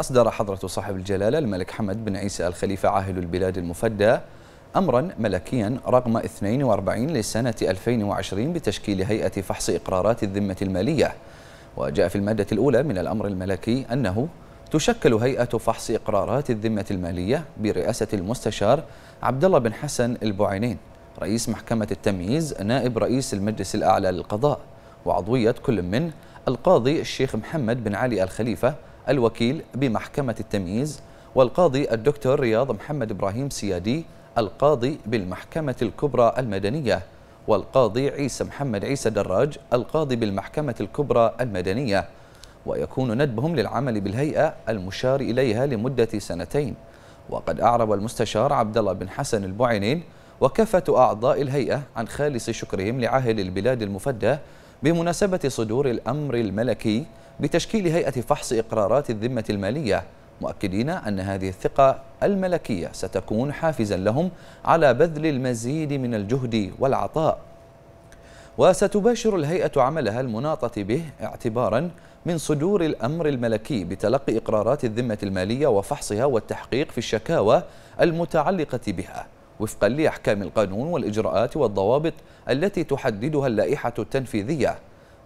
أصدر حضرة صاحب الجلالة الملك حمد بن عيسى الخليفة عاهل البلاد المفدى أمرا ملكيا رقم 42 لسنة 2020 بتشكيل هيئة فحص إقرارات الذمة المالية وجاء في المادة الأولى من الأمر الملكي أنه تشكل هيئة فحص إقرارات الذمة المالية برئاسة المستشار عبد الله بن حسن البعينين رئيس محكمة التمييز نائب رئيس المجلس الأعلى للقضاء وعضوية كل من القاضي الشيخ محمد بن علي الخليفة الوكيل بمحكمة التمييز والقاضي الدكتور رياض محمد إبراهيم سيادي القاضي بالمحكمة الكبرى المدنية والقاضي عيسى محمد عيسى دراج القاضي بالمحكمة الكبرى المدنية ويكون ندبهم للعمل بالهيئة المشار إليها لمدة سنتين وقد أعرب المستشار عبد الله بن حسن البعينين وكافة أعضاء الهيئة عن خالص شكرهم لعاهل البلاد المفدى بمناسبة صدور الأمر الملكي بتشكيل هيئة فحص إقرارات الذمة المالية مؤكدين أن هذه الثقة الملكية ستكون حافزا لهم على بذل المزيد من الجهد والعطاء وستباشر الهيئة عملها المناطة به اعتبارا من صدور الأمر الملكي بتلقي إقرارات الذمة المالية وفحصها والتحقيق في الشكاوى المتعلقة بها وفقا لأحكام القانون والإجراءات والضوابط التي تحددها اللائحة التنفيذية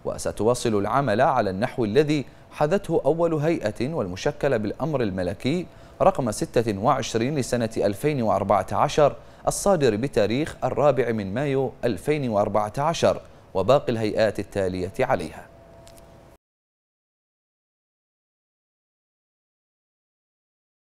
وستواصل العمل على النحو الذي حذته أول هيئة والمشكلة بالأمر الملكي رقم 26 لسنة 2014 الصادر بتاريخ الرابع من مايو 2014 وباقي الهيئات التالية عليها